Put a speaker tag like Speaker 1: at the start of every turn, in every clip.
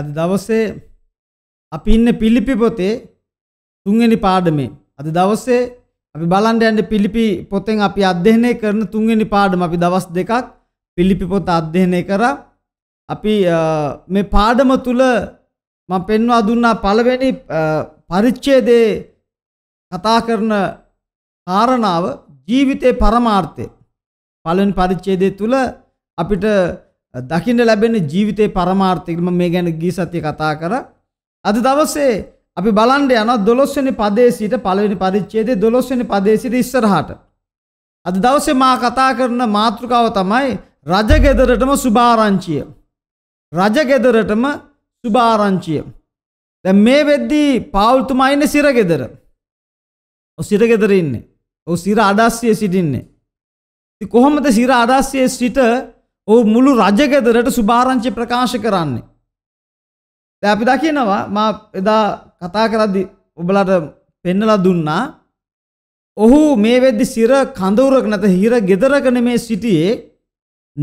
Speaker 1: අද දවස්සේ අපි ඉන්න පිල්ලිපි පොතේ තුන්වෙනි පාඩමේ අද දවස්සේ අපි බලන්න යන්න පිළිපි පොතෙන් අපි අධ්‍යයනය කරන තුන්වෙනි පාඩම අපි දවස් දෙකක් පිළිපි පොත අධ්‍යයනය කරා අපි මේ පාඩම තුල මම පෙන්වා දුන්නා පළවෙනි පරිච්ඡේදයේ කතා කරන කාරණාව ජීවිතේ පරමාර්ථය පළවෙනි පරිච්ඡේදය තුල අපිට දකින්න ලැබෙන ජීවිතේ පරමාර්ථයම මේ ගැන ගී සතිය කතා කර අද දවසේ අපි බලන්ඩ යන දොළොස්වනි පදේ සිට පළවෙනි පරිච්චේදේ දොළොස්වනි පදේ සිට ඉස්සරහට. අද දවසේ මා කතා කරන මාතෘකාව තමයි රජගෙදරටම සුභාරංචිය. රජගෙදරටම සුභාරංචිය. දැ මේ වෙද්දී පාවුල්තුමා ඉන්න සිරගෙදර. සිරගෙදර ඉන්නේ. ඔ සිර අඩස්සිය සිටින්නේ. කොහොමද සිර අඩස්සිය සිට ඔහු මුළු රජගෙදරට සුභාරංචි ප්‍රකාශ කරන්නේ. දැන් අපි දකිනවා මා එදා කතා කරද්දි ඔබලාට පෙන්නලා දුන්නා ඔහු මේ වෙද්දි සිර කඳවුරක නැත හිර ගෙදරක නෙමේ සිටියේ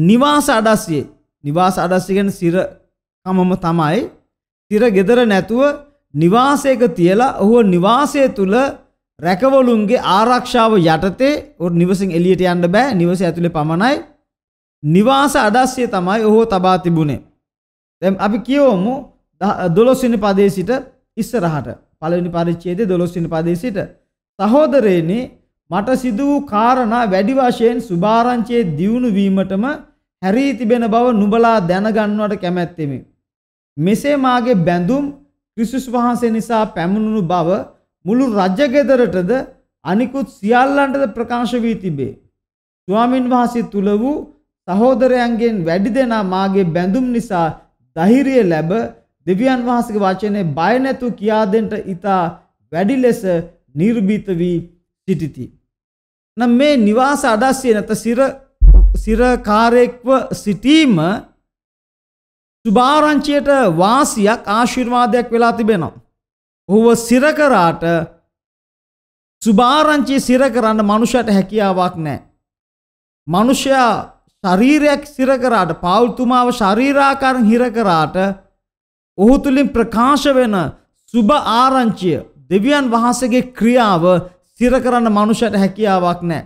Speaker 1: නිවාස අඩස්සියේ. නිවාස අඩස්සිය කියන්නේ සිර කමම තමයි. සිර ගෙදර නැතුව නිවාසයක තියලා ඔහු නිවාසය තුල රැකවලුන්ගේ ආරක්ෂාව යටතේ ඔහු නිවසින් එළියට යන්න බෑ. නිවසේ ඇතුලේ පමණයි නිවාස අදස්්‍යය තමයි ඔහෝ තබා තිබුණේ. තැම් අපි කියවමු දොලොස්සිනි පදේ සිට ඉස්සරහට පලනි පරිච්චේද දොලොස්සිනි පදේ සිට සහෝදරයනේ මට සිදු වූ කාරණා වැඩිවශයෙන් සුභාරංචයේ දියුණු වීමටම හැරී තිබෙන බව නුබලා දැනගන්නවට කැමැත්තෙමි. මෙසේ මාගේ බැඳුම් ක්‍රිසුස් වහන්සේ නිසා පැමුණුණු බව මුළු රජගෙදරටද අනිකුත් සියල්ලන්ටද ප්‍රකාශ වී තිබේ. ස්වාමින් වහන්සේ තුළ වූ සහෝදරයන්ගෙන් වැඩි දෙනා මාගේ බැඳුම් නිසා ධෛර්යය ලැබ දෙවියන් වහන්සේගේ වචනේ බය නැතුව කියා දෙන්නට ඊතා වැඩි ලෙස නිර්භීත වී සිටිති. නම් මේ නිවාස අඩස්සිය නැත සිර සිරකාරයෙක්ව සිටීම සුභාරංචියට වාසියක් ආශිර්වාදයක් වෙලා තිබෙනවා. ඔහුව සිර කරාට සුභාරංචිය සිර කරන්න මනුෂයාට හැකියාවක් නැහැ. මනුෂයා ශරීරයක් සිර කරාට පාවුල්තුමාව ශරීරාකාරන් හිර කරාට ඔහු තුලින් ප්‍රකාශ වෙන සුබ ආරංචිය දෙවියන් වහන්සේගේ ක්‍රියාව සිර කරන්න මනුෂයට හැකියාවක් නැහැ.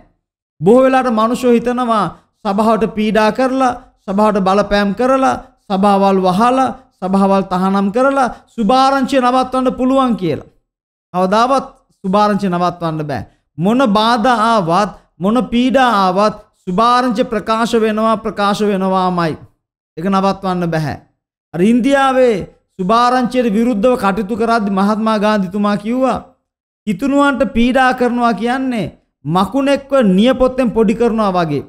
Speaker 1: බොහෝ වෙලාට මනුෂ්‍යෝ හිතනවා සභාවට පීඩා කරලා සභාවට බලපෑම් කරලා සභාවල් වහලා සභාවල් තහනම් කරලා සුභාරංචිය නවත්වන්න පුළුවන් කියලා. කවදාවත් සුභාරංචිය නවත්වන්න බෑ. මොන බාධා ආවත් මොන පීඩා ආවත් සුභාරංචි ප්‍රකාශ වෙනවා ප්‍රකාශ වෙනවාමයි. එක නවත්වන්න බැහැ. අර ඉන්දියාවේ සුභාරංචියට විරුද්ධව කටයුතු කරද්දි මහත්මා ගාන්ධිතුමා කිව්වා කිතුණුවන්ට පීඩා කරනවා කියන්නේ මකුණෙක්ව නියපොත්තෙන් පොඩි කරනවා වගේ.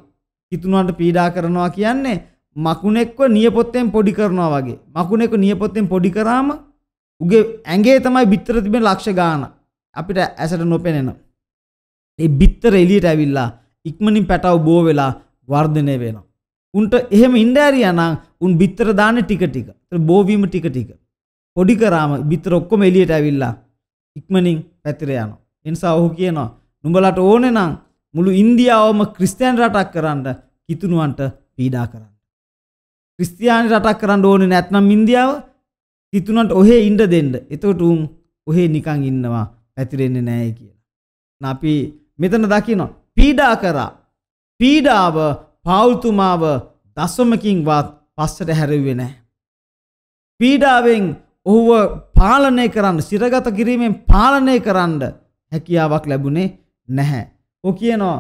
Speaker 1: කිතුණුවන්ට පීඩා කරනවා කියන්නේ මකුණෙක්ව නියපොත්තෙන් පොඩි කරනවා වගේ. මකුණෙක්ව නියපොත්තෙන් පොඩි කරාම උගේ ඇඟේ තමයි බිත්තර තිබෙන ලක්ෂ ගාන. අපිට ඇසට නොපෙනෙන. ඒ බිත්තර එළියට ඇවිල්ලා ඉක්මනින් පැටව බෝ වෙලා වර්ධනය වෙනවා. උන්ට එහෙම ඉන්ඩෑරියනම් උන් බිත්තර දාන ටික ටික බෝවීම ටික ටික. පොඩි කරාම බිත්තර ඔක්කොම එලියට ඇවිල්ලා ඉක්මනින් පැතිර යනවා. එනිසා ඔහු කියනවා නුඹලට ඕනේ නම් මුළු ඉන්දියාවම ක්‍රිස්තියානි රටක් කරන්න කිතුණුවන්ට පීඩා කරන්න. ක්‍රිස්තියානි රටක් කරන්න ඕනේ නැත්නම් ඉන්දියාව කිතුණන්ට ඔහේ ඉන්ඩ දෙන්න. එතකොට උන් ඔහේ නිකන් ඉන්නවා පැතිරෙන්නේ නැහැ කියලා. අපි මෙතන දකිනවා පීඩා කරා. පීඩාව පවුල්තුමාව දසමකින්වත් පස්සට හැරවුවේ නැහැ. පීඩාවෙන් ඔහුව පාලනය කරන්න සිරගත කිරීමෙන් පාලනය කරන්න හැකියාවක් ලැබුණේ නැහැ. ඔ කියනවා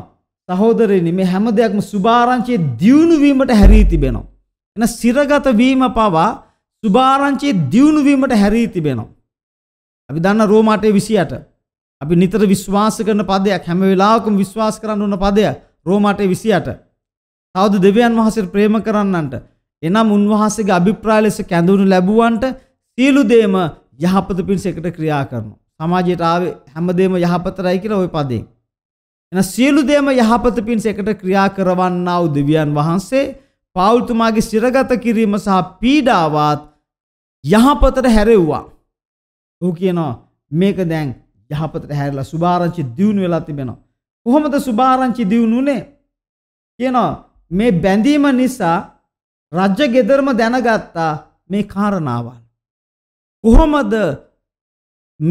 Speaker 1: සහෝදරයනි මේ හැම දෙයක්ම සුභාරංචියේ දියුණු වීමට හැරී තිබෙනවා. එන සිරගත වීම පවා සුභාරංචියේ දියුණු වීමට හැරී තිබෙනවා. අපි දන්න රෝම 8:28 අපි නිතර විශ්වාස කරන පදයක් හැම වෙලාවකම විශ්වාස කරන්න ඕන පදයක් රෝමාටේ 28. තවද දෙවියන් වහන්සේට ප්‍රේම කරන්නන්ට එනම් උන්වහන්සේගේ අභිප්‍රාය ලෙස කැඳවුණු ලැබුවන්ට සියලු දේම යහපත පිණිස එකට ක්‍රියා කරනවා. සමාජයට ආවේ හැමදේම යහපතරයි කියලා ওই පදේ. එන සියලු දේම යහපත පිණිස එකට ක්‍රියා කරවන්නා වූ දෙවියන් වහන්සේ පාවුල්තුමාගේ සිරගත කිරීම සහ පීඩාවත් යහපතට හැරෙව්වා. ඌ කියනවා මේක දැන් යහපතට හැරලා සුභාරංචි දියුණු වෙලා තිබෙනවා. කොහොමද සුභාරංචි දියුණුනේ? කියනවා මේ බැඳීම නිසා රජ ගෙදරම දැනගත්තා මේ කාරණාවල්. කොහොමද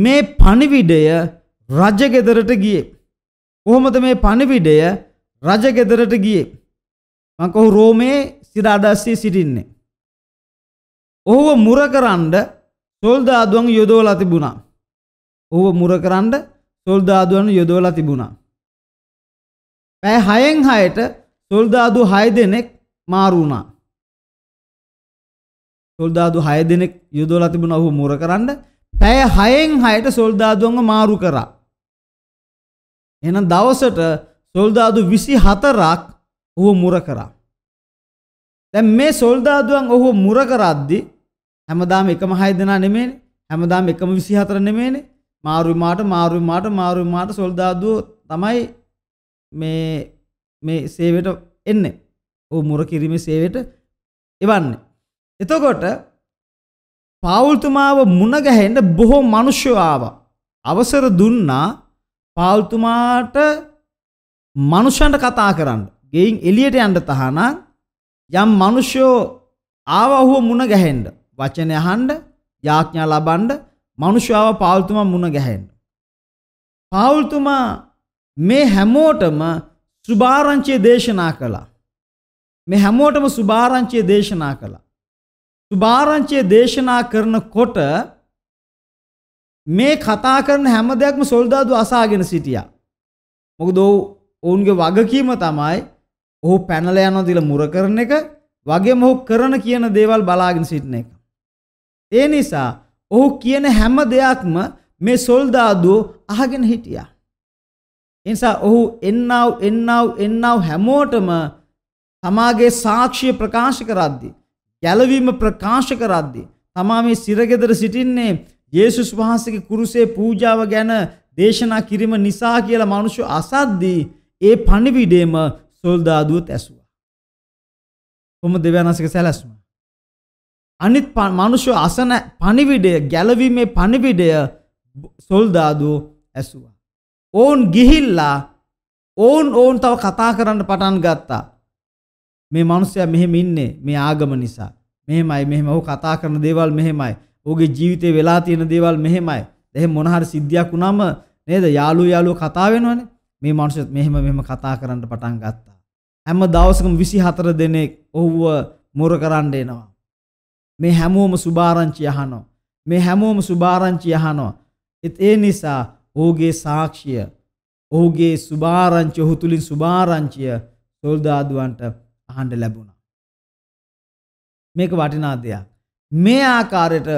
Speaker 1: මේ පණිවිඩය රජ ගෙදරට ගියේ? කොහොමද මේ පණිවිඩය රජ ගෙදරට ගියේ? මං කව රෝමේ සිරාඩස්සේ සිටින්නේ. ඔහුව මුරකරන්න සොල්දාදුවන් යොදවලා තිබුණා. ඔහුව මුරකරන්ඩ සොල්දාදුවනු යොදවලා තිබුණා. පැය හයෙන් හයට සොල්දාදු හය දෙනෙක් මාරුණා. සොල්දාදු හය දෙනෙක් යුදෝල තිබුණ ඔහු මුර කරන්න පැය හයෙන් හයට සොල්දාදුවන්ග මාරු කරා. එන දවසට සොල්දාදු විසි හතරක් ඔහු මුර කරා. දැන් මේ සොල්දාදුවන් ඔහු මුර කරද්දි හැමදාම එකම හය දෙනා නෙමේනේ හැමදාම එකම විසි හතර නෙමේනේ මාරුමාට මාරුමාට මාරුමාට සොල්දාදුව තමයි මේ මේ සේවට එන්න ඕ මුර කිරීම සේවට එවන්න. එතකොට පාවුල්තුමාව මුණගැහෙන්ට බොහෝ මනුෂ්‍යආව අවසර දුන්නා පාවුල්තුමාට මනුෂ්‍යන්ට කතා කරන්න ගෙයින් එලියට යන්ට තහනම් යම් මනුෂ්‍යෝ ආව ඔහුව මුණ ගැහෙන්ඩ වචනය හන්ඩ යාඥා ලබන්ඩ මනුෂ්‍යාව පාවුල්තුමා මුණ ගැහෙන්න. පාවුල්තුමා මේ හැමෝටම සුභාරංචිය දේශනා කළා. මේ හැමෝටම සුභාරංචිය දේශනා කළා. සුභාරංචිය දේශනා කරනකොට මේ කතා කරන හැම දෙයක්ම සොල්දාදු අසාගෙන සිටියා. මොකද ඔවුන්ගේ වගකීම තමයි ඔහු පැනලා යනවා දීලා මුර කරන එක වගේම ඔහු කරන කියන දේවල් බලාගෙන සිටින එක. ඒ නිසා ඔහු කියන හැම දෙයක්ම මේ සොල්දාදුව අහගෙන හිටියා. එනිසා ඔහු එන්නව එන්නව එන්නව හැමෝටම තමාගේ සාක්ෂිය ප්‍රකාශ කරද්දී ගැලවීම ප්‍රකාශ කරද්දී තමා මේ සිරගෙදර සිටින්නේ යේසුස් වහන්සේගේ කුරුසේ පූජාව ගැන දේශනා කිරීම නිසා කියලා මිනිස්සු අසද්දී ඒ පණිවිඩේම සොල්දාදුවත් ඇසුවා. කොහොමද දෙවියන් සැලැස්ම? අනිත් මනුෂ්‍ය අසන පණිවිඩය ගැලවීමේ පණිවිඩය සොල්දාදු ඇසුවා. ඕන් ගිහිල්ලා ඕන් ඕන් තව කතා කරන්න පටන් ගත්තා. මේ මනුස්සය මෙහෙම ඉන්නේ මේ ආගම නිසා. මෙහෙමයි මෙහෙම ඔහු කතා කරන දේවල් මෙහෙමයි. ඔහුගේ ජීවිතේ වෙලා තියෙන දේවල් මෙහෙමයි. එහෙම මොන හරි සිද්ධියක් වුණාම නේද යාළුවෝ යාළුවෝ කතා වෙනවනේ. මේ මනුස්සයත් මෙහෙම මෙහෙම කතා කරන්න පටන් ගත්තා. හැම දවසකම 24 දෙනෙක් ඔහුව මුර කරන්න එනවා. මේ හැමෝම සුභාරංචි අහනවා. මේ හැමෝම සුභාරංචි අහනවා. ඒ නිසා ඔහුගේ සාක්ෂිය ඔහුගේ සුභාරංචි ඔහු තුලින් සුභාරංචිය සොල්දාදුවන්ට අහන්න ලැබුණා. මේක වටිනා දෙයක්. මේ ආකාරයට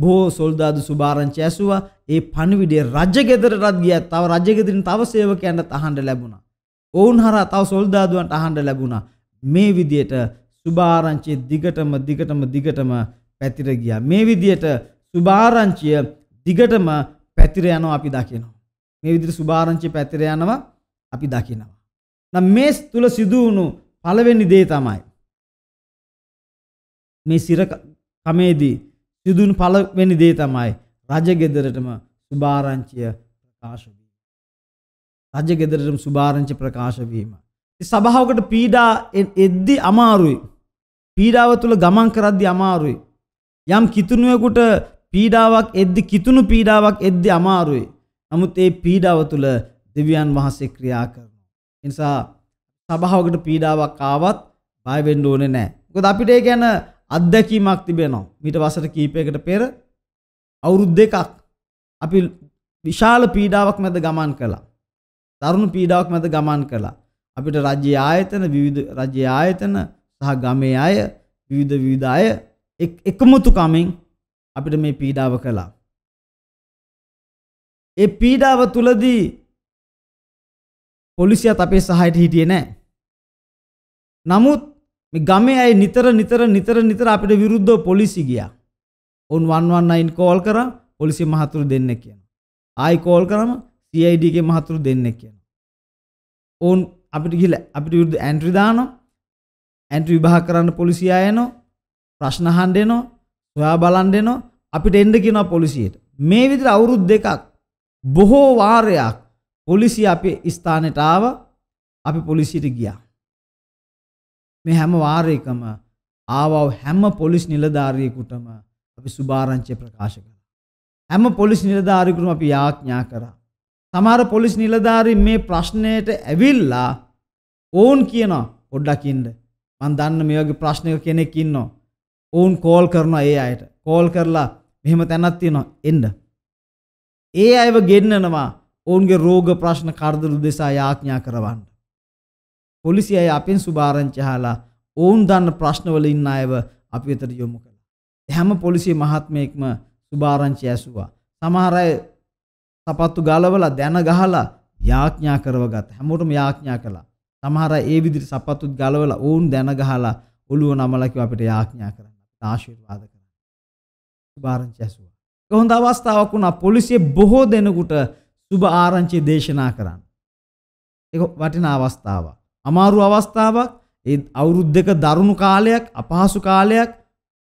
Speaker 1: බොහෝ සොල්දාදු සුභාරංචි ඇසුවා. ඒ පණිවිඩය රජගෙදරටත් ගියා. තව රජගෙදරින් තව සේවකයන්ට අහන්න ලැබුණා. ඔවුන් හරහා තව සොල්දාදුවන්ට අහන්න ලැබුණා. මේ විදියට සුභාරංචිය දිගටම දිගටම දිගටම පැතිර ගියා. මේ විදියට සුභාරංචිය දිගටම පැතිර යනවා අපි දකිනවා. මේ විදිහට සුභාරංචිය පැතිර යනවා අපි දකිනවා. නම් මේ තුල සිදු වුණු පළවෙනි දේ තමයි මේ සිර කමේදී සිදුවුණු පළවෙනි දේ තමයි රජගෙදරටම සුභාරංචිය ප්‍රකාශ වීම. රජගෙදරටම සුභාරංචි ප්‍රකාශ වීම. සභාවකට පීඩා එද්දි අමාරුයි. පීඩාව තුළ ගමන් කරද්දි අමාරුයි. යම් කිතුුණුවකුට පීඩාවක් එද්දි කිතුුණු පීඩාවක් එද්දි අමාරුයි. නමුත් ඒ පීඩාව තුළ දෙවියන් වහන්සේ ක්‍රියා කරනවා. එනිසා සභාවකට පීඩාවක් ආවත් බයවෙන්න ඕනේ නැහැ. මොකද අපිට ඒ ගැන අත්දැකීමක් තිබෙනවා. මීට වසර කීපයකට පෙර අවුරුදු දෙකක් අපි විශාල පීඩාවක් මැද ගමන් කළා. තරුණ පීඩාවක් මැද ගමන් කළා. අපිට රජ්‍ය ආයතන විවිධ රජ්‍ය ආයතන සහ ගමේ අය විවිධ විවිධ අය එකමුතුකමින් අපිට මේ පීඩාව කළා. ඒ පීඩාව තුලදී පොලිසියත් අපේ සහයට හිටියේ නැහැ. නමුත් මේ ගමේ අය නිතර නිතර නිතර නිතර අපිට විරුද්ධව පොලිසි ගියා. ඔවුන් 119 කෝල් කරා පොලිසිය මහතුරු දෙන්න කියනවා. ආයි කෝල් කරාම CID ගේ මහතුරු දෙන්න කියනවා. ඔවුන් අපිට ගිල අපිට යුද්ධ ඇන්ට්‍රිදානො ඇන්ට්‍රි විභා කරන්න පොලිසියායනෝ ප්‍රශ්නහන්ඩනෝ සොයා බලන්ඩනෝ අපිට එන්ඩ කියෙනවා පොලිසියට මේ විදිර අවුරුද් දෙකක් බොහෝ වාරයක් පොලිසි අපේ ස්ථානටාව අපි පොලිසිට ගියා. මේ හැම වාරයකම ආවව හැම පොලිස් නිලධාරියකුටම අපි සුභාරංචය ප්‍රකාශ කර. හැම පොලිස් නිලධාරිකුටම අපි යාඥා කරා. සමහර පොලිස් නිලධාරීන් මේ ප්‍රශ්නයට ඇවිල්ලා ඕන් කියනවා පොඩ්ඩක් ඉන්න. මං දන්න මේ වගේ ප්‍රශ්නයක කෙනෙක් ඉන්නවා. ඕන් කෝල් කරනවා ඒ අයට. කෝල් කරලා මෙහෙම තැනක් තියෙනවා එන්න. ඒ අයව ගෙන්නනවා ඔවුන්ගේ රෝග ප්‍රශ්න කරදර දෙසා යාඥා කරවන්න. පොලිසිය අය අපෙන් සුභාරංචි හාලා ඔවුන් දන්න ප්‍රශ්නවල ඉන්න අයව අපි වෙතට යොමු කළා. හැම පොලිසිය මහත්මයෙක්ම සුභාරංචි ඇසුවා. සමහර අය සපත්තු ගලවලා දැන ගහලා යාඥා කරවගත්ත. හැමෝටම යාඥා කළා. සමහර ඒ විදිහට සපත්තුත් ගලවලා ඕන් දැන ගහලා ඔළුව නමලා කිව්වා අපිට යාඥා කරන්න. අපිට ආශිර්වාද කරන්න. සුභාරංචි ඇසුවා. කොහොඳ අවස්ථාවක් වුණා පොලිසිය බොහෝ දෙනෙකුට සුභ ආරංචි දේශනා කරන්න. ඒක වටිනා අවස්ථාවක්. අමාරු අවස්ථාවක්. ඒ අවුරුද්දක දරුණු කාලයක්, අපහසු කාලයක්,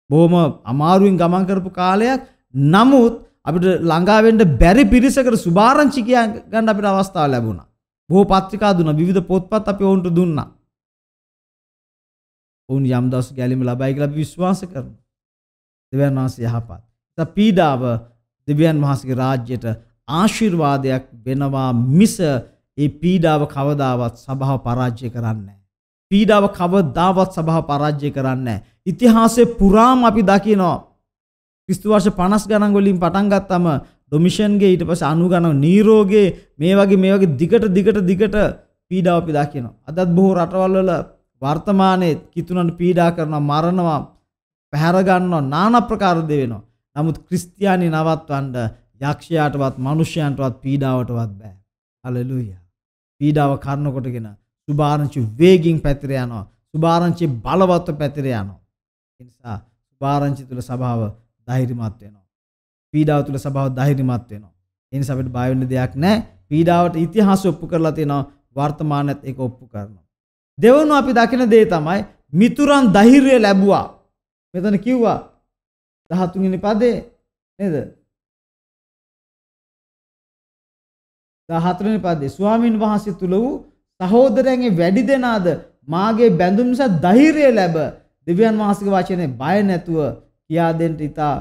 Speaker 1: බොහොම අමාරුවෙන් ගමන් කරපු කාලයක්. නමුත් අපිට ළඟාවෙන්ට බැරි පිරිසකට සුභාරංචි කියා ගන්න අපිට අවස්ථාව ලැබුණා. බොහෝ පත්‍රිකා දුන්නා, විවිධ පොත්පත් අපි ඔවුන්ට දුන්නා. ඔවුන් යම් දවසක ගැලීම ලබයි කියලා අපි විශ්වාස කරනවා. දෙවියන් වහන්සේ යහපත්. ඒ පීඩාව දෙවියන් වහන්සේගේ රාජ්‍යයට ආශිර්වාදයක් වෙනවා මිස ඒ පීඩාව කවදාවත් සභාව පරාජය කරන්නේ නැහැ. පීඩාව කවදාවත් සභාව පරාජය කරන්නේ නැහැ. ඉතිහාසයේ පුරාම අපි දකිනවා ක්‍රිස්තු වර්ෂ 50 ගණන් වලින් පටන් ගත්තම ඩොමිෂන්ගේ ඊට පස්සේ 90 ගණන් නීරෝගේ මේ වගේ මේ වගේ දිගට දිගට දිගට පීඩාව පිදා කියනවා. අදත් බොහෝ රටවල් වල වර්තමානයේ කිතුනන් පීඩා කරනවා මරනවා පැහැර ගන්නවා নানা ප්‍රකාර දේ වෙනවා. නමුත් ක්‍රිස්තියානි නවත්වන්න යක්ෂයාටවත් මිනිසයන්ටවත් පීඩාවටවත් බෑ. හලෙලූයා. පීඩාව කරනකොටගෙන සුභාරංචි වේගින් පැතිර යනවා. සුභාරංචි බලවත්ව පැතිර යනවා. ඒ නිසා සුභාරංචි තුල සභාව ධෛර්යමත් වෙනවා. පීඩාව තුල සබාව ධෛර්යමත් වෙනවා. ඒ නිසා අපිට බය වෙන්න දෙයක් නැහැ. පීඩාවට ඉතිහාස ඔප්පු කරලා තියෙනවා වර්තමානයේත් ඒක ඔප්පු කරනවා. දෙවනුව අපි දකින දේ තමයි මිතුරන් ධෛර්යය ලැබුවා. මෙතන කිව්වා 13 වෙනි පදේ නේද? 14 වෙනි පදේ ස්වාමින් වහන්සේ තුල වූ සහෝදරයන්ගේ වැඩි දෙනාද මාගේ බැඳුම් නිසා ධෛර්යය ලැබ දෙවියන් වහන්සේගේ වචනේ බය නැතුව කියා දෙන්න ඉතා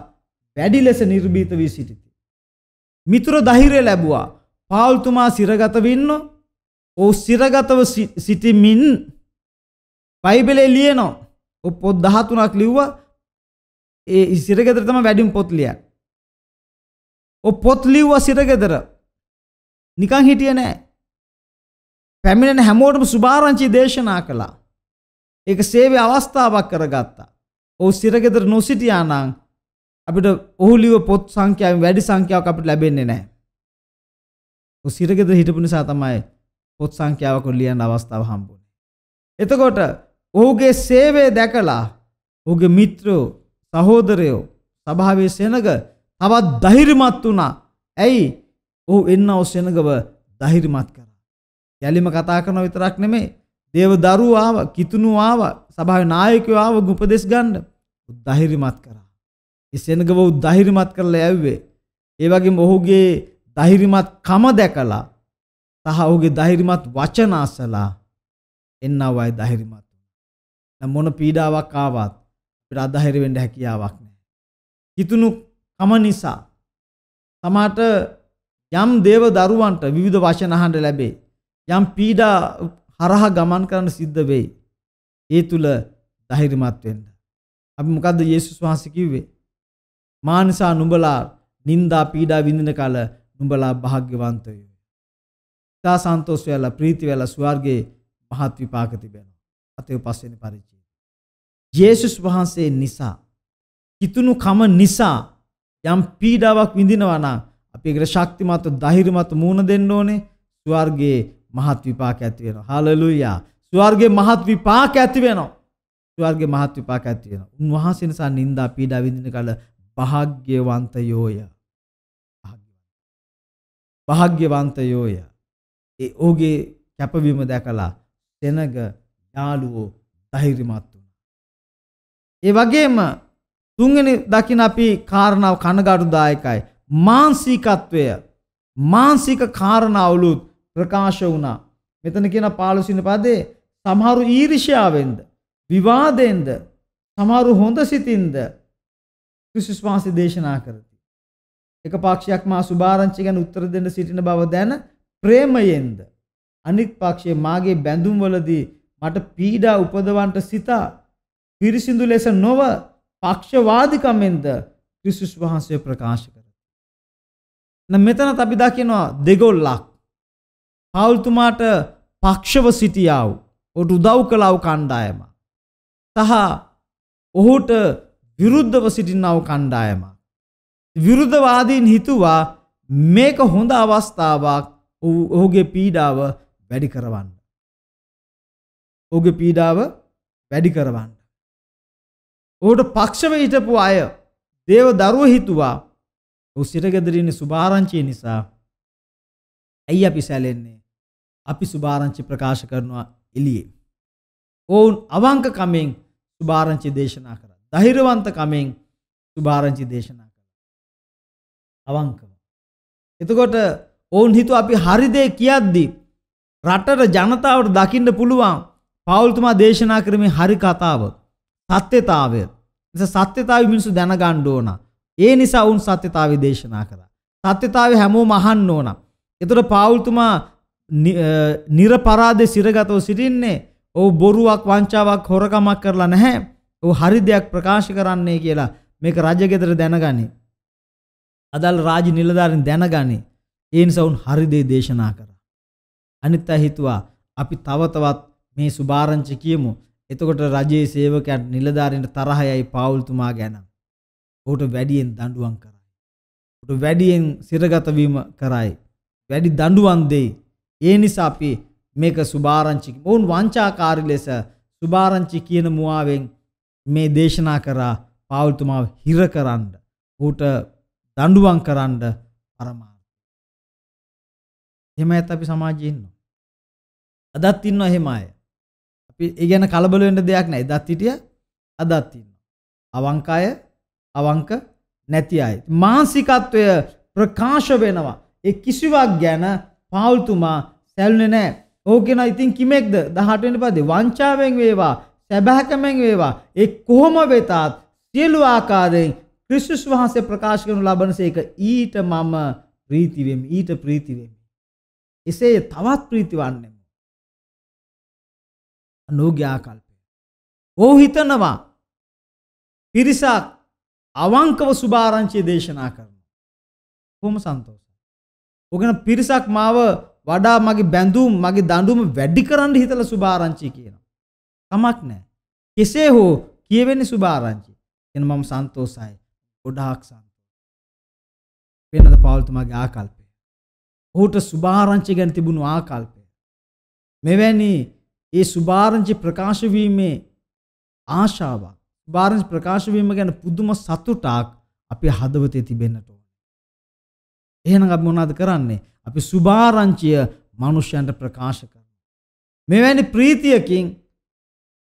Speaker 1: වැඩි ලෙස නිර්භීත වී සිටිති. මිතුරු ධෛර්යය ලැබුවා. පාවුල්තුමා සිරගත වෙන්න ඔහු සිරගතව සිටිමින් බයිබලේ ලියනවා. ඔහු පොත් 13ක් ලිව්වා. ඒ සිරගෙදර තමයි වැඩිම පොත් ලියන්නේ. ඔහු පොත් ලිව්වා සිරගෙදර. නිකන් හිටියේ නෑ. පැමිණෙන හැමෝටම සුභාරංචි දේශනා කළා. ඒක සේවය අවස්ථාවක් කරගත්තා. ඔහු සිරගෙදර නොසිටියානං අපිට ඔහු ලිව පොත් සංඛ්‍යාවෙන් වැඩි සංඛ්‍යාවක් අපිට ලැබෙන්නේ නැහැ. ඔහු සිරගෙදර හිටපු නිසා තමයි පොත් සංඛ්‍යාවක් ලියන්න අවස්ථාව හම්බුනේ. එතකොට ඔහුගේ සේවය දැකලා ඔහුගේ මිත්‍රයෝ සහෝදරයෝ සභාවේ සෙනග තවත් ධෛර්යමත් වුණා. ඇයි? ඔහු එන්නව සෙනගව ධෛර්යමත් කරා. යැලිම කතා කරන විතරක් නෙමෙයි දේව දරුවෝ ආවා, කිතුණු ආවා, සභාවේ නායකයෝ ආවා උපදෙස් ගන්න. ධෛර්යමත් කරා. ඒ සෙනඟව ධෛර්යමත් කරලා යැව්වේ. ඒ වගේම ඔහුගේ ධෛර්යමත් කම දැකලා සහ ඔහුගේ ධෛර්යමත් වචන අසලා එන්නව අය ධෛර්යමත් වුණා. නම් මොන පීඩාවක් ආවත් අපිට අධෛර්ය වෙන්න හැකියාවක් නැහැ. කිතුණු කම නිසා තමාට යම් දේව දරුවන්ට විවිධ වචන අහන්න ලැබේ. යම් පීඩා හරහා ගමන් කරන්න සිද්ධ වෙයි. ඒ තුල ධෛර්යමත් වෙන්න. අපි මොකද්ද යේසුස් වහන්සේ කිව්වේ? මා නිසා නුඹලා නිന്ദා පීඩා විඳින කල නුඹලා භාග්‍යවන්ත වේ. තා සන්තෝෂ වේලා ප්‍රීති වේලා ස්වර්ගයේ මහත් විපාක තිබෙනවා. අතේ පස්වෙනි පරිච්ඡේදය. යේසුස් වහන්සේ නිසා කිතුණු කම නිසා යම් පීඩාවක් විඳිනවා නම් අපි ඒකට ශක්තිමත් ධෛර්යමත් මුහුණ දෙන්න ඕනේ. ස්වර්ගයේ මහත් විපාක ඇති වෙනවා. හාලෙලූයා. ස්වර්ගයේ මහත් විපාක ඇති වෙනවා. ස්වර්ගයේ මහත් විපාක ඇති වෙනවා. උන්වහන්සේ නිසා නිന്ദා පීඩා විඳින කල භාග්‍යවන්තයෝය. භාග්‍යවන්තයෝය. ඒ ඔහුගේ කැපවීම දැකලා සෙනග යාළුවෝ ධෛර්යමත් වුණා. ඒ වගේම තුන්වෙනි දකින් අපි කාරණාව කනගාටුදායකයි. මානසිකත්වය මානසික කාරණාවලුත් ප්‍රකාශ වුණා. මෙතන කියන පාලුසින පදේ සමහරු ඊර්ෂ්‍යාවෙන්ද විවාදෙන්ද සමහරු හොඳ සිතින්ද ක්‍රිස්තුස් වහන්සේ දේශනා කරති. එක පාක්ෂයක් මා සුභාරංචි ගැන උත්තර දෙන්න සිටින බව දැන ප්‍රේමයෙන්ද අනිත් පක්ෂයේ මාගේ බැඳුම් වලදී මට පීඩා උපදවන්ට සිතා පිරිසිදු ලෙස නොව පක්ෂවාදිකමෙන්ද ක්‍රිස්තුස් වහන්සේ ප්‍රකාශ කරති. මෙතනත් අපි දකිනවා දෙගොල්ලක් පාවුල්තුමාට පක්ෂව සිටියාව ඔට උදව් කලාව කණ්ඩායම. සහ ඔහුට විරුද්ධව සිටින්නව කණ්ඩායම. විරුද්ධවාදීන් හිතුවා මේක හොඳ අවස්ථාවක් ඔහුගේ පීඩාව වැඩි කරවන්න. ඔහුගේ පීඩාව වැඩි කරවන්න. ඔහුට පක්ෂව හිටපු අය දේව දරුව හිතුවා ඔහු සිරගෙදරින්නේ සුභාරංචිය නිසා ඇයි අපි සැලෙන්නේ අපි සුභාරංචි ප්‍රකාශ කරනවා එළියේ. ඔවුන් අවංක කමෙන් සුභාරංචි දේශනා කරා. ධෛර්යවන්ත කමෙන් සුභාරංචි දේශනා කළා. අවංකව. එතකොට ඔවුන් හිතුව අපි හරි දේ කියද්දී රටට ජනතාවට දකින්න පුළුවන් පවුල්තුමා දේශනා කරමින් හරි කතාව සත්‍යතාවය සත්‍යතාව මිනිසු දැනගන්න ඕන. ඒ නිසා වුන් සත්‍යතාව දේශනා කරා. සත්‍යතාව හැමෝම අහන්න ඕන. ඒතර පාවුල්තුමා නිරපරාදෙ සිරගතව සිටින්නේ ඔහු බොරුවක් වංචාවක් හොරකමක් කරලා නැහැ. ඔහු හරි දෙයක් ප්‍රකාශ කරන්නේ කියලා මේක රජගෙදර දැනගනි. අදල් රාජ නිලධාරීන් දැනගනි. ඒ නිසා උන් හරි දේ දේශනා කරා. අනිත් අය හිතුවා අපි තව තවත් මේ සුභාරංචි කියමු. එතකොට රජයේ සේවකයන් නිලධාරීන්ට තරහ යයි පාවුල්තුමා ගැන. ඔහුට වැඩියෙන් දඬුවම් කරයි. ඔහුට වැඩියෙන් සිරගත වීම කරයි. වැඩි දඬුවම් දෙයි. ඒ නිසා අපි මේක සුභාරංචි ඔවුන් වංචාකාරී ලෙස සුභාරංචි කියන මුවාවෙන් මේ දේශනා කරා පාවුල්තුමාව හිර කරන්න ඌට දඬුවම් කරන්න පරමාර්ථය. එහෙම ඇත්ත අපි සමාජයේ ඉන්නවා. අදත් ඉන්නවා එහෙම අය. අපි ඒ ගැන කලබල වෙන්න දෙයක් නැහැ. එදත් හිටිය අදත් ඉන්නවා. අවංක අය අවංක නැති අය. මානසිකත්වය ප්‍රකාශ වෙනවා. ඒ කිසිවක් ගැන පාවුල්තුමා සැල්ුනේ නෑ ඕකෙන ඉතින් කිමෙක්ද දහටනි පදේ වංචාවෙන් වේවා සැබෑකමෙන් වේවා එ කොහොම වෙතත් සියලු ආකාරයෙන් ක්‍රිස්තුස් වහන්සේ ප්‍රකාශ කරනු ලබනසේක ඊට මම ප්‍රීතිවෙමි ඊට ප්‍රීතිවෙමි. එසේ තවත් ප්‍රීතිවන්නෙම. අනෝග්‍යාකල්පය. ඕ හිතනවා පිරිසක් අවංකව සුභාරංචිය දේශනා කරන. කොම සන්තෝස. ඕකන පිරිසක් මාව වඩා මගේ බැඳුම් මගේ දඬුම වැඩි කරන්න හිතලා සුභාරංචි කියනවා. කමක් නැහැ. කෙසේ හෝ කියවෙන්නේ සුභාරංචි. එන මම සන්තෝසයි. ගොඩාක් සන්තෝසයි. වෙනද පාවල්තුමාගේ ආකල්පය. ඔහුට සුභාරංචි ගැන තිබුණු ආකල්පය. මෙවැනි ඒ සුභාරංචි ප්‍රකාශ වීමේ ආශාවක් සුභාරංචි ප්‍රකාශ වීම ගැන පුදුම සතුටක් අපේ හදවතේ තිබෙන්නට එහෙනම් අපි මොනවද කරන්නේ? අපි සුභාරංචිය මනුෂ්‍යයන්ට ප්‍රකාශ කරනවා. මෙවැනි ප්‍රීතියකින්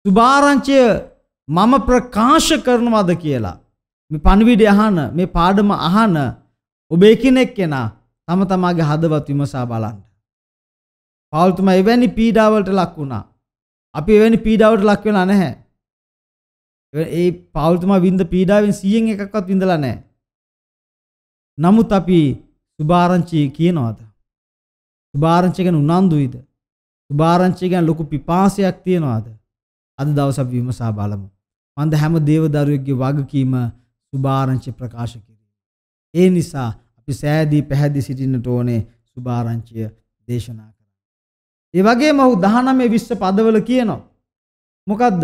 Speaker 1: සුභාරංචිය මම ප්‍රකාශ කරනවද කියලා මේ පණිවිඩය අහන මේ පාඩම අහන ඔබේ කෙනෙක් කෙනා තම තමාගේ හදවත් විමසා බලන්න. පාවුල්තුමා එවැනි පීඩාවලට ලක් වුණා. අපි එවැනි පීඩාවට ලක් වෙලා නැහැ. ඒ පාවුල්තුමා විඳ පීඩාවෙන් 100න් එකක්වත් විඳලා නැහැ. නමුත් අපි සුභාරංචි කියනවාද? සුභාරංචි ගැන උනන්දුයිද? සුභාරංචි ගැන ලොකු පිපාසයක් තියනවාද? අද දවස අපි විමසා බලමු. මන්ද හැම දේවදරුවෙක්ගේ වගකීම සුභාරංචි ප්‍රකාශ කිරීම. ඒ නිසා අපි සෑදී පැහැදී සිටින්නට ඕනේ සුභාරංචිය දේශනා කරන්න. ඒ වගේම ඔහු 19 20 පදවල කියනවා. මොකද්ද?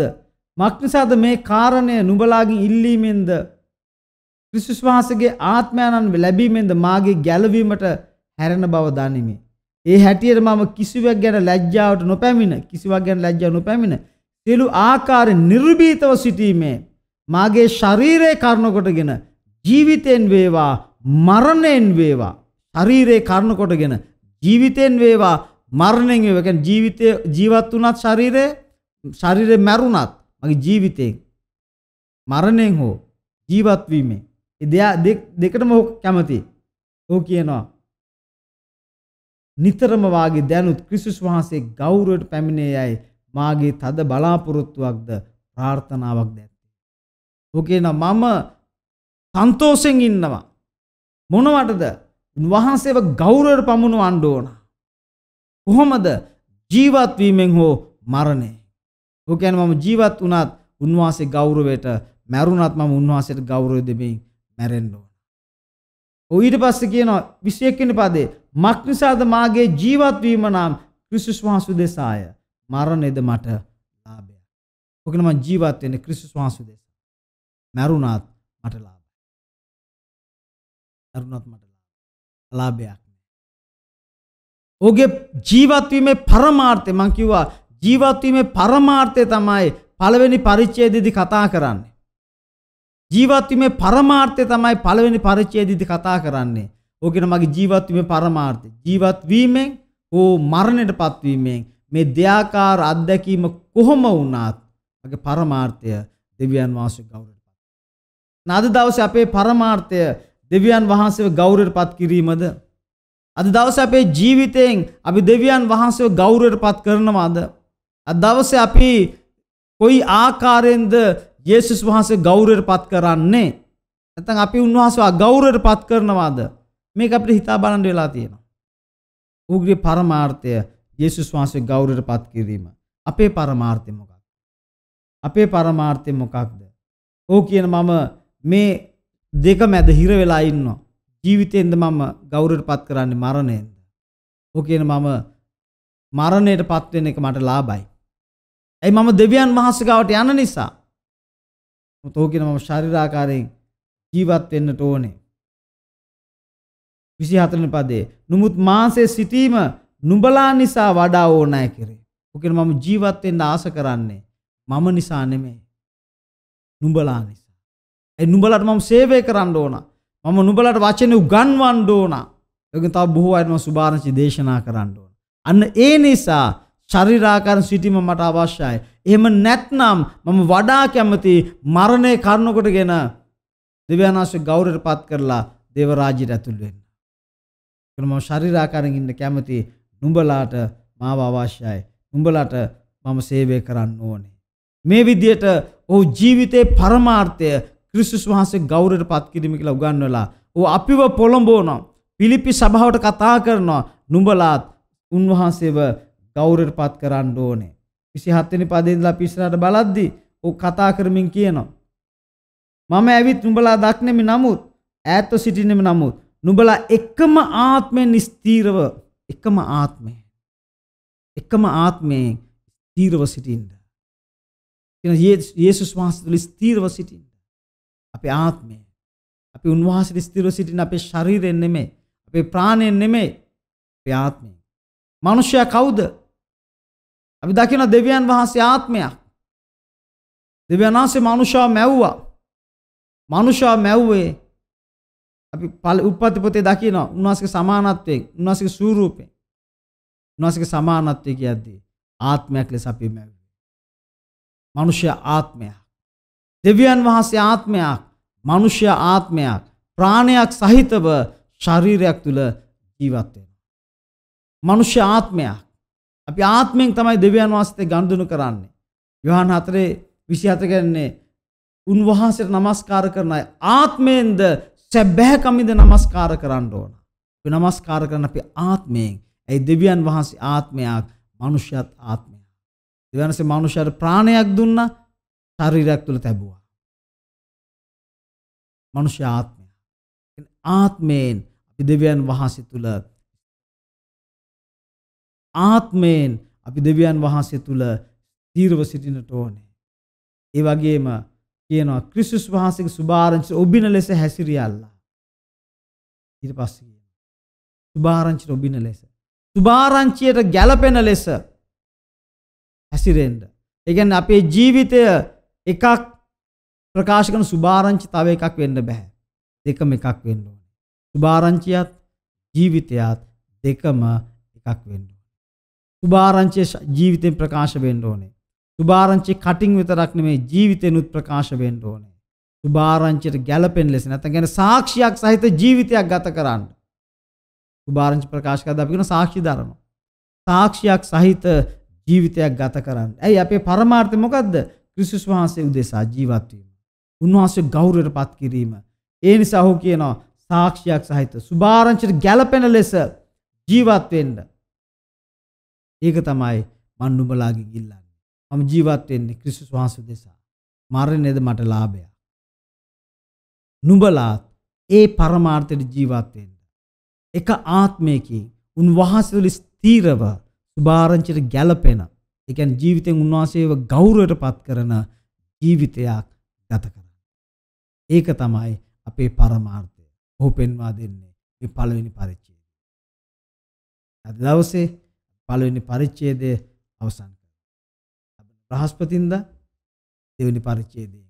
Speaker 1: මක්නිසාද මේ කාරණය නුඹලාගේ ඉල්ලීමෙන්ද ක්‍රිස්තුස් වහන්සේගේ ආත්මයන්න් ලැබීමෙන්ද මාගේ ගැලවීමට හැරෙන බව දනිමි. ඒ හැටියට මම කිසිවක් ගැන ලැජ්ජාවට නොපැමිණ කිසිවක් ගැන ලැජ්ජාව නොපැමිණ සියලු ආකාරයෙන් නිර්භීතව සිටීමේ මාගේ ශරීරය කරුණ කොටගෙන ජීවිතෙන් වේවා මරණයෙන් වේවා ශරීරය කරුණ කොටගෙන ජීවිතෙන් වේවා මරණයෙන් වේවා කියන්නේ ජීවිතේ ජීවත් වුණත් ශරීරය ශරීරය මැරුණත් මගේ ජීවිතේ මරණයෙන් හෝ ජීවත් වීමේ එදයා දෙකටම ඔහු කැමති. ඔහු කියනවා නිතරම වාගේ දැනුත් ක්‍රිස්තුස් වහන්සේ ගෞරවයට පැමිණේ යයි මාගේ තද බලාපොරොත්තුවක්ද ප්‍රාර්ථනාවක්ද ඇත්තේ. ඔහු කියනවා මම සන්තෝෂෙන් ඉන්නවා. මොනවටද? උන්වහන්සේව ගෞරවයට පමුණවන්න ඕන. කොහොමද? ජීවත් වීමෙන් හෝ මරණයෙන්. ඔහු කියන්නේ මම ජීවත් වුණත් උන්වහන්සේ ගෞරවයට මැරුණත් මම උන්වහන්සේට ගෞරවය දෙමින් මැරෙන්න ඕන. ඊට පස්සේ කියනවා 21 වෙනි පදේ මක් නිසාද මාගේ ජීවත් වීම නම් ක්‍රිස්තුස් වහන්සේ දෙසාය මරණයද මට ලාභය. ඔකන මම ජීවත් වෙන්නේ ක්‍රිස්තුස් වහන්සේ දෙසා. මැරුණත් මට ලාභයි. මැරුණත් මට ලාභයක් නෑ. ඔහුගේ ජීවත් වීමේ පරමාර්ථය මං කිව්වා ජීවත් වීමේ පරමාර්ථය තමයි පළවෙනි පරිච්ඡේදයේදී කතා කරන්නේ. ජීවත්වීමේ පරමාර්ථය තමයි පළවෙනි පරිච්ඡේදයේදී කතා කරන්නේ. ඕකෙන මගේ ජීවත්වීමේ පරමාර්ථය. ජීවත්වීමෙන් හෝ මරණයටපත් වීමෙන් මේ දෙයාකාර අත්දැකීම කොහොම වුණත් මගේ පරමාර්ථය දෙවියන් වහන්සේ ගෞරවයටපත්. අද දවසේ අපේ පරමාර්ථය දෙවියන් වහන්සේව ගෞරවයටපත් කිරීමද? අද දවසේ අපේ ජීවිතයෙන් අපි දෙවියන් වහන්සේව ගෞරවයටපත් කරනවාද? අද දවසේ අපි කොයි ආකාරයෙන්ද යේසුස් වහන්සේ ගෞරවයට පත් කරන්නේ නැත්නම් අපි උන්වහන්සේ අගෞරවයට පත් කරනවාද මේක අපිට හිතා බලන්න වෙලා තියෙනවා ඌගේ පරමාර්ථය යේසුස් වහන්සේ ගෞරවයට පත් කිරීම අපේ පරමාර්ථය මොකක්ද අපේ පරමාර්ථය මොකක්ද ඌ කියන මම මේ දෙක මැද හිර වෙලා ඉන්නවා ජීවිතේන්ද මම ගෞරවයට පත් කරන්නේ මරණයෙන්ද ඌ කියන මම මරණයට පත් වෙන එක මට ලාභයි ඇයි මම දෙවියන් වහන්සේ ගාවට යන නිසා තෝ කියන මම ශරීරාකාරයෙන් ජීවත් වෙන්නට ඕනේ. 24 පදේ. නමුත් මාංශයේ සිටීම නුඹලා නිසා වඩා ඕනෑ කෙරේ. ඔකින මම ජීවත් වෙන්න ආස කරන්නේ මම නිසා නෙමෙයි. නුඹලා නිසා. ඒ නුඹලාට මම සේවය කරන්න ඕන. මම නුඹලාට වචනේ උගන්වන්න ඕන. ඒක තව බොහෝ අය මම සුභාරංචි දේශනා කරන්න ඕන. අන්න ඒ නිසා ශරීරාකාර සිටීම මට අවශ්‍යයි. එහෙම නැත්නම් මම වඩා කැමති මරණය කරනකොටගෙන දෙවියන්වහන්සේ ගෞරවයට පත් කරලා දේව රාජ්‍යයට ඇතුල් වෙන්න. ඒක මම ශරීරාකාරයෙන් ඉන්න කැමති නුඹලාට මාව අවශ්‍යයි. නුඹලාට මම සේවය කරන්න ඕනේ. මේ විදියට ඔහු ජීවිතේ පරමාර්ථය ක්‍රිස්තුස් වහන්සේ ගෞරවයට පත් කිරීම කියලා උගන්වලා ඔහු අපිව පොළඹවනවා. පිලිපි සභාවට කතා කරනවා. නුඹලාත් උන්වහන්සේව ගෞරවයට පත් කරන්න ඕනේ. විසි හත්තනි පදේදලා පිස්සනට බලද්දි ඕ කතා කරමින් කියනවා. මම ඇවිත් නුඹලා දක්නෙමි නමුත් ඈත්ව සිටිනෙම නමුත් නුඹලා එක්කම ආත්මය නිස්තීරව එකම ආත්මය එකම ආත්මයෙන් ස්තීරව සිටින්ට. ඒසු වාසතුල ස්තීරව සිටින්ට. අපේ ආත්මය අපි උන්වහසට ස්තිරව සිටින් අපේ ශරීරයෙන් නෙමේ අපේ ප්‍රාණයෙන් නෙමේ අපේ ආත්මය. මනුෂ්‍යය කවුද අපි දකින දෙවියන් වහන්සේ ආත්මයක්. දෙවියන් වහන්සේ මනුෂ්‍යව මැව්වා. මනුෂ්‍යව මැව්වේ අපි උප්පත්ති පොතේ දකිනවා උන්වහන්සේගේ සමානත්වයෙන් උන්වහන්සේගේ ස්වරූපයෙන් උන්වහන්සේගේ සමානත්වය කියද්දී ආත්මයක් ලෙස අපි මැව්වේ. මනුෂ්‍ය ආත්මයක්. දෙවියන් වහන්සේ ආත්මයක්, මනුෂ්‍ය ආත්මයක්, ප්‍රාණයක් සහිතව ශරීරයක් තුල ජීවත් වෙනවා. මනුෂ්‍ය ආත්මයක් අපි ආත්මයෙන් තමයි දෙවියන් වහන්සේ ගනුදෙනු කරන්නේ. යොහන් 4:24 කියන්නේ උන්වහන්සේට নমස්කාර කරන අය ආත්මයෙන්ද සැබෑකමින්ද নমස්කාර කරන්න ඕන. අපි নমස්කාර කරන අපි ආත්මයෙන්. ඒ දෙවියන් වහන්සේ ආත්මයක්, මිනිසයාත් ආත්මයක්. දෙවියන් වහන්සේ මිනිසයාට ප්‍රාණයක් දුන්නා, ශරීරයක් තුල තැබුවා. මිනිසයා ආත්මය. ආත්මයෙන් අපි දෙවියන් වහන්සේ තුල ආත්මයෙන් අපි දෙවියන් වහන්සේ තුල ස්ථීරව සිටින්නට ඕනේ. ඒ වගේම කියනවා ක්‍රිස්තුස් වහන්සේගේ සුභාරංචි ඔබින ලෙස හැසිරියල්ලා. ඊට පස්සේ කියනවා සුභාරංචි ඔබින ලෙස. සුභාරංචියට ගැළපෙන ලෙස හැසිරෙන්න. ඒ කියන්නේ අපේ ජීවිතය එකක් ප්‍රකාශ කරන සුභාරංචි තව එකක් වෙන්න බෑ. දෙකම එකක් වෙන්න ඕනේ. සුභාරංචියත් ජීවිතයත් දෙකම එකක් වෙන්න ඕනේ. සුභාරංචිය ජීවිතෙන් ප්‍රකාශ වෙන්න ඕනේ. සුභාරංචි කටින් විතරක් නෙමෙයි ජීවිතෙනුත් ප්‍රකාශ වෙන්න ඕනේ. සුභාරංචියට ගැළපෙන ලෙස නැත්නම් කියන්නේ සාක්ෂියක් සහිත ජීවිතයක් ගත කරන්න. සුභාරංචි ප්‍රකාශ කරද්දී අපි කියන සාක්ෂි ධර්ම. සාක්ෂියක් සහිත ජීවිතයක් ගත කරන්න. ඇයි අපේ පරමාර්ථය මොකද්ද? ක්‍රිස්තුස් වහන්සේ උදෙසා ජීවත් වීම. උන්වහන්සේ ගෞරවයටපත් කිරීම. ඒ නිසා ඔහු කියනවා සාක්ෂියක් සහිත සුභාරංචියට ගැළපෙන ලෙස ජීවත් වෙන්න. ඒක තමයි මන් නුඹලාගෙන් ඉල්ලන්නේ. මම ජීවත් වෙන්නේ ක්‍රිස්තුස් වහන්සේ දෙසා. මරණයද මට ලාභයක්. නුඹලාත් ඒ පරමාර්ථයට ජීවත් වෙන්න. එක ආත්මයකින් උන්වහන්සේවල ස්ථීරව සුභාරංචිට ගැළපෙන, ඒ කියන්නේ ජීවිතෙන් උන්වහන්සේව ගෞරවයටපත් කරන ජීවිතයක් ගත කරන්න. ඒක තමයි අපේ පරමාර්ථය. ඔහු පෙන්වා දෙන්නේ මේ පළවෙනි පරිච්ඡේදය. අද දවසේ පළවෙනි පරිච්ඡේදය අවසන් කරනවා. බ්‍රහස්පතින්දා දෙවෙනි පරිච්ඡේදයෙන්